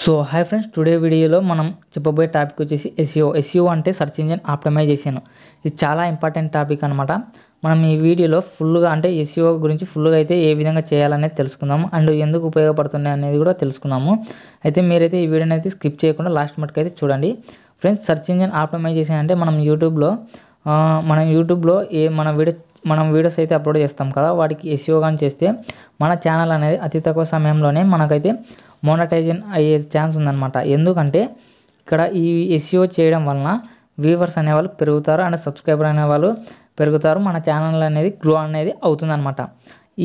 so hi friends today వీడియోలో మనం చెప్పబోయే టాపిక్ వచ్చేసి ఎస్ఈఓ ఎస్ఈఓ e e అంటే సర్చ్ ఇంజిన్ ఆప్టమైజేషన్ ఇది చాలా ఇంపార్టెంట్ టాపిక్ అనమాట మనం ఈ వీడియోలో ఫుల్గా అంటే ఎస్ఈఓ e గురించి ఫుల్గా అయితే ఏ విధంగా చేయాలనేది తెలుసుకుందాము అండ్ ఎందుకు ఉపయోగపడుతున్నాయి అనేది కూడా తెలుసుకుందాము అయితే మీరైతే ఈ వీడియోని అయితే స్కిప్ చేయకుండా లాస్ట్ మటుకు అయితే చూడండి ఫ్రెండ్స్ సర్చ్ ఇంజిన్ ఆప్టమైజేషన్ అంటే మనం యూట్యూబ్లో మనం యూట్యూబ్లో ఏ మన వీడియో మనం వీడియోస్ అయితే అప్లోడ్ చేస్తాం కదా వాటికి ఎస్ఈఓ కానీ చేస్తే మన ఛానల్ అనేది అతి తక్కువ సమయంలోనే మనకైతే మోనటైజన్ అయ్యే ఛాన్స్ ఉందన్నమాట ఎందుకంటే ఇక్కడ ఈ ఎస్ఈఓ e చేయడం వలన వ్యూవర్స్ అనేవాళ్ళు పెరుగుతారు అండ్ సబ్స్క్రైబర్ అనేవాళ్ళు పెరుగుతారు మన ఛానల్ అనేది గ్రో అనేది అవుతుందన్నమాట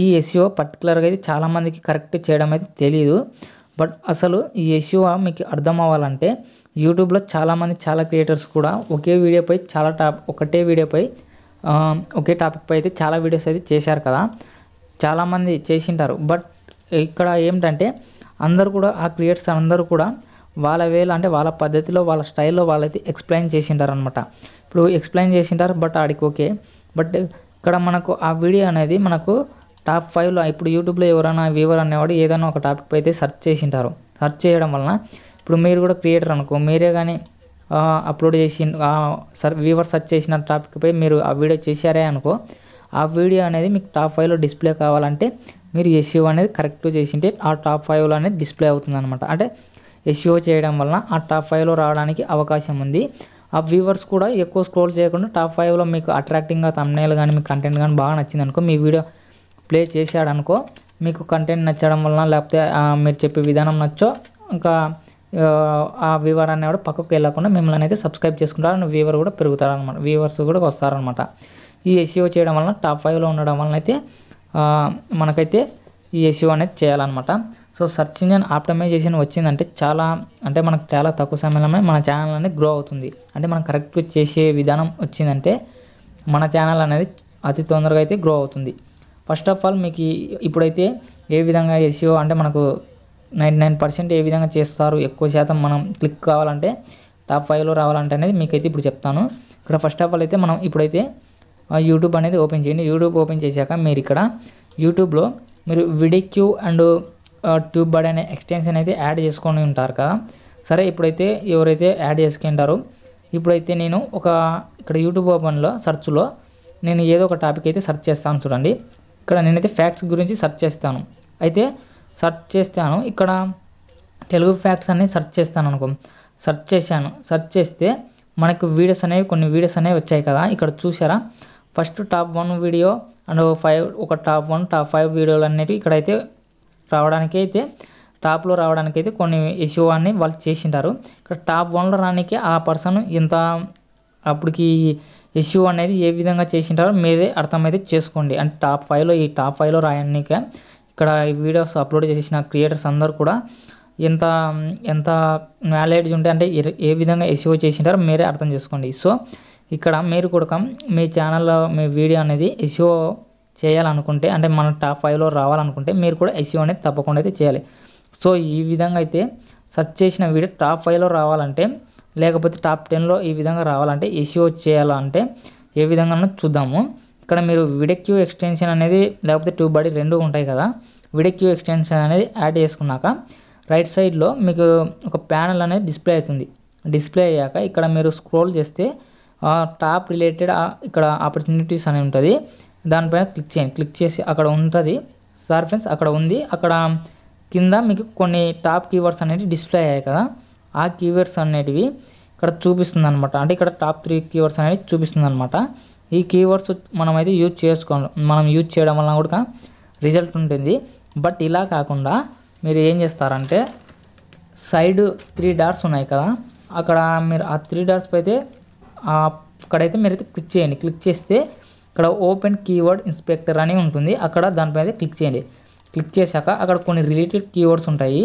ఈ ఎస్ఈఓ పర్టికులర్గా e అయితే చాలామందికి కరెక్ట్ చేయడం అయితే తెలియదు బట్ అసలు ఈ ఎస్ఈఓ e మీకు అర్థం అవ్వాలంటే యూట్యూబ్లో చాలామంది చాలా క్రియేటర్స్ కూడా ఒకే వీడియోపై చాలా టాప్ ఒకటే వీడియోపై ఒకే టాపిక్పై అయితే చాలా వీడియోస్ అయితే చేశారు కదా చాలామంది చేసింటారు బట్ ఇక్కడ ఏంటంటే అందరూ కూడా ఆ క్రియేటర్స్ అందరూ కూడా వాళ్ళ వేళ అంటే వాళ్ళ పద్ధతిలో వాళ్ళ స్టైల్లో వాళ్ళైతే ఎక్స్ప్లెయిన్ చేసింటారు అనమాట ఇప్పుడు ఎక్స్ప్లెయిన్ చేసింటారు బట్ ఆడికి ఓకే బట్ ఇక్కడ మనకు ఆ వీడియో అనేది మనకు టాప్ ఫైవ్లో ఇప్పుడు యూట్యూబ్లో ఎవరైనా వ్యూవర్ అనేవాడు ఏదైనా ఒక టాపిక్ అయితే సెర్చ్ చేసింటారు సెర్చ్ చేయడం వలన ఇప్పుడు మీరు కూడా క్రియేటర్ అనుకో మీరే కానీ అప్లోడ్ చేసి సర్ వ్యూవర్ సెర్చ్ చేసిన టాపిక్పై మీరు ఆ వీడియో చేశారే అనుకో ఆ వీడియో అనేది మీకు టాప్ ఫైవ్లో డిస్ప్లే కావాలంటే మీరు ఎస్ఈఓ e అనేది కరెక్ట్గా చేసింటే ఆ టాప్ ఫైవ్లో అనేది డిస్ప్లే అవుతుంది అనమాట అంటే ఎస్ఈఓ e చేయడం వలన ఆ టాప్ ఫైవ్లో రావడానికి అవకాశం ఉంది ఆ వ్యూవర్స్ కూడా ఎక్కువ స్క్రోల్ చేయకుండా టాప్ ఫైవ్లో మీకు అట్రాక్టింగ్గా తమ్నేల్ కానీ మీ కంటెంట్ కానీ బాగా నచ్చింది అనుకో మీ వీడియో ప్లే చేశాడనుకో మీకు కంటెంట్ నచ్చడం వలన లేకపోతే మీరు చెప్పే విధానం నచ్చో ఇంకా ఆ వ్యూవర్ కూడా పక్కకు వెళ్ళకుండా మిమ్మల్ని అయితే సబ్స్క్రైబ్ చేసుకుంటారు వ్యూవర్ కూడా పెరుగుతారనమాట వ్యూవర్స్ కూడా వస్తారనమాట ఈ ఎస్ఈఓ e చేయడం వలన టాప్ ఫైవ్లో ఉండడం వలన అయితే మనకైతే ఈ ఎస్యూ అనేది చేయాలన్నమాట సో సెర్చ్ ఇంజన్ ఆప్టమైజేషన్ వచ్చిందంటే చాలా అంటే మనకు చాలా తక్కువ సమయంలోనే మన ఛానల్ అనేది గ్రో అవుతుంది అంటే మనం కరెక్ట్గా చేసే విధానం వచ్చిందంటే మన ఛానల్ అనేది అతి తొందరగా అయితే గ్రో అవుతుంది ఫస్ట్ ఆఫ్ ఆల్ మీకు ఇప్పుడైతే ఏ విధంగా ఎస్యూ అంటే మనకు నైంటీ నైన్ పర్సెంట్ ఏ విధంగా చేస్తారు ఎక్కువ శాతం మనం క్లిక్ కావాలంటే టాప్ ఫైవ్లో రావాలంటే అనేది మీకైతే ఇప్పుడు చెప్తాను ఇక్కడ ఫస్ట్ ఆఫ్ ఆల్ అయితే మనం ఇప్పుడైతే యూట్యూబ్ అనేది ఓపెన్ చేయండి యూట్యూబ్ ఓపెన్ చేశాక మీరు ఇక్కడ యూట్యూబ్లో మీరు విడిక్యూ అండ్ ట్యూబ్ బడ్ అనే ఎక్స్టెన్షన్ అయితే యాడ్ చేసుకొని ఉంటారు కదా సరే ఇప్పుడైతే ఎవరైతే యాడ్ చేసుకుంటారో ఇప్పుడైతే నేను ఒక ఇక్కడ యూట్యూబ్ ఓపెన్లో సెర్చ్లో నేను ఏదో ఒక టాపిక్ అయితే సెర్చ్ చేస్తాను చూడండి ఇక్కడ నేనైతే ఫ్యాక్ట్స్ గురించి సెర్చ్ చేస్తాను అయితే సెర్చ్ చేస్తాను ఇక్కడ తెలుగు ఫ్యాక్ట్స్ అనేది సెర్చ్ చేస్తాను అనుకో సెర్చ్ చేశాను సెర్చ్ చేస్తే మనకు వీడియోస్ అనేవి కొన్ని వీడియోస్ అనేవి వచ్చాయి కదా ఇక్కడ చూసారా first top one video and five ఒక టాప్ వన్ టాప్ ఫైవ్ వీడియోలు అనేవి ఇక్కడైతే రావడానికి అయితే టాప్లో రావడానికి అయితే కొన్ని ఇష్యూ అని వాళ్ళు చేసింటారు ఇక్కడ టాప్ వన్లో రానికి ఆ పర్సన్ ఇంత అప్పటికి ఇష్యూ అనేది ఏ విధంగా చేసింటారో మీరే అర్థమైతే చేసుకోండి అంటే టాప్ ఫైవ్లో ఈ టాప్ ఫైవ్లో రాయడానికి ఇక్కడ ఈ వీడియోస్ అప్లోడ్ చేసిన క్రియేటర్స్ అందరూ కూడా ఎంత ఎంత నాలెడ్జ్ ఉంటే అంటే ఏ విధంగా ఎస్యో చేసింటారో మీరే అర్థం చేసుకోండి సో ఇక్కడ మీరు కూడా మీ ఛానల్లో మీ వీడియో అనేది ఎస్యో చేయాలనుకుంటే అంటే మన టాప్ ఫైవ్లో రావాలనుకుంటే మీరు కూడా ఎస్యో అనేది తప్పకుండా అయితే చేయాలి సో ఈ విధంగా అయితే సెర్చ్ చేసిన వీడియో టాప్ ఫైవ్లో రావాలంటే లేకపోతే టాప్ టెన్లో ఈ విధంగా రావాలంటే ఎస్యో చేయాలంటే ఏ విధంగా చూద్దాము ఇక్కడ మీరు విడెక్యూ ఎక్స్టెన్షన్ అనేది లేకపోతే ట్యూబ్ బడీ రెండు ఉంటాయి కదా విడెక్యూ ఎక్స్టెన్షన్ అనేది యాడ్ చేసుకున్నాక రైట్ సైడ్లో మీకు ఒక ప్యానల్ అనేది డిస్ప్లే అవుతుంది డిస్ప్లే అయ్యాక ఇక్కడ మీరు స్క్రోల్ చేస్తే టాప్ రిలేటెడ్ ఇక్కడ ఆపర్చునిటీస్ అని ఉంటుంది దానిపైన క్లిక్ చేయండి క్లిక్ చేసి అక్కడ ఉంటుంది సార్ ఫ్రెండ్స్ అక్కడ ఉంది అక్కడ కింద మీకు కొన్ని టాప్ కీవర్డ్స్ అనేవి డిస్ప్లే అయ్యాయి కదా ఆ కీవర్డ్స్ అనేటివి ఇక్కడ చూపిస్తుంది అనమాట అంటే ఇక్కడ టాప్ త్రీ కీవర్డ్స్ అనేవి చూపిస్తుంది అనమాట ఈ కీవర్డ్స్ మనమైతే యూజ్ చేసుకోండి మనం యూజ్ చేయడం వల్ల కూడా రిజల్ట్ ఉంటుంది బట్ ఇలా కాకుండా మీరు ఏం చేస్తారంటే సైడ్ త్రీ డాట్స్ ఉన్నాయి కదా అక్కడ మీరు ఆ త్రీ డాట్స్ అయితే అక్కడైతే మీరైతే క్లిక్ చేయండి క్లిక్ చేస్తే ఇక్కడ ఓపెన్ కీవర్డ్ ఇన్స్పెక్టర్ అని ఉంటుంది అక్కడ దానిపైన క్లిక్ చేయండి క్లిక్ చేశాక అక్కడ కొన్ని రిలేటెడ్ కీవర్డ్స్ ఉంటాయి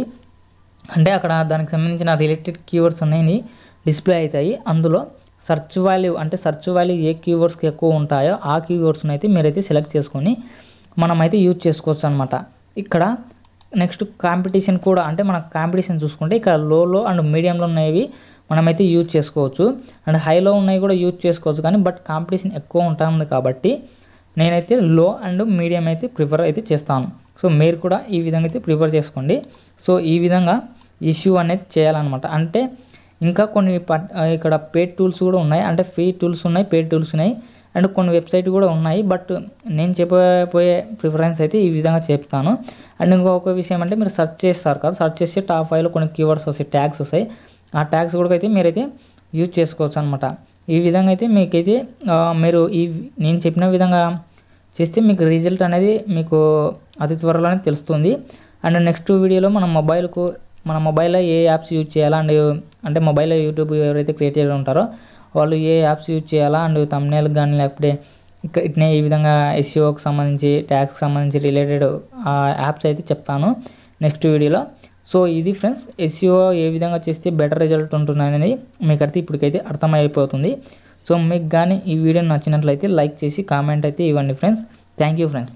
అంటే అక్కడ దానికి సంబంధించిన రిలేటెడ్ కీవర్డ్స్ అనేవి డిస్ప్లే అవుతాయి అందులో సర్చ్ వాల్యూ అంటే సర్చ్ వాల్యూ ఏ కీవర్డ్స్కి ఎక్కువ ఉంటాయో ఆ కీవర్డ్స్ని అయితే మీరైతే సెలెక్ట్ చేసుకొని మనమైతే యూజ్ చేసుకోవచ్చు అనమాట ఇక్కడ నెక్స్ట్ కాంపిటీషన్ కూడా అంటే మన కాంపిటీషన్ చూసుకుంటే ఇక్కడ లోలో అండ్ మీడియంలో ఉన్నవి మనమైతే యూజ్ చేసుకోవచ్చు అండ్ హైలో ఉన్నాయి కూడా యూజ్ చేసుకోవచ్చు కానీ బట్ కాంపిటీషన్ ఎక్కువ ఉంటుంది కాబట్టి నేనైతే లో అండ్ మీడియం అయితే ప్రిఫర్ అయితే చేస్తాను సో మీరు కూడా ఈ విధంగా అయితే ప్రిఫర్ చేసుకోండి సో ఈ విధంగా ఇష్యూ అనేది చేయాలన్నమాట అంటే ఇంకా కొన్ని ఇక్కడ పేడ్ టూల్స్ కూడా ఉన్నాయి అంటే ఫ్రీ టూల్స్ ఉన్నాయి పేడ్ టూల్స్ ఉన్నాయి అండ్ కొన్ని వెబ్సైట్ కూడా ఉన్నాయి బట్ నేను చెప్పబోయే ప్రిఫరెన్స్ అయితే ఈ విధంగా చెప్తాను అండ్ ఇంకొక విషయం అంటే మీరు సెర్చ్ చేస్తారు కదా సెర్చ్ చేస్తే టాప్ ఫైవ్లో కొన్ని కీవర్డ్స్ వస్తాయి ట్యాగ్స్ వస్తాయి ఆ ట్యాగ్స్ కూడా అయితే మీరైతే యూజ్ చేసుకోవచ్చు అనమాట ఈ విధంగా అయితే మీకైతే మీరు ఈ నేను చెప్పిన విధంగా చేస్తే మీకు రిజల్ట్ అనేది మీకు అతి త్వరలోనే తెలుస్తుంది అండ్ నెక్స్ట్ వీడియోలో మన మొబైల్కు మన మొబైల్లో ఏ యాప్స్ యూజ్ చేయాలా అండ్ అంటే మొబైల్లో యూట్యూబ్ ఎవరైతే క్రియేట్ చేయడం ఉంటారో వాళ్ళు ఏ యాప్స్ యూజ్ చేయాలా అండ్ తమ్నేల్ కానీ లేకపోతే ఇక్కడ ఇట్నే ఈ విధంగా ఎస్ఈఓకి సంబంధించి ట్యాక్స్కి సంబంధించి రిలేటెడ్ ఆ యాప్స్ అయితే చెప్తాను నెక్స్ట్ వీడియోలో సో ఇది ఫ్రెండ్స్ ఎస్ఈఓ e ఏ విధంగా చేస్తే బెటర్ రిజల్ట్ ఉంటుందనేది మీకైతే ఇప్పటికైతే అర్థమైపోతుంది సో మీకు కానీ ఈ వీడియో నచ్చినట్లయితే లైక్ చేసి కామెంట్ అయితే ఇవ్వండి ఫ్రెండ్స్ థ్యాంక్ యూ ఫ్రెండ్స్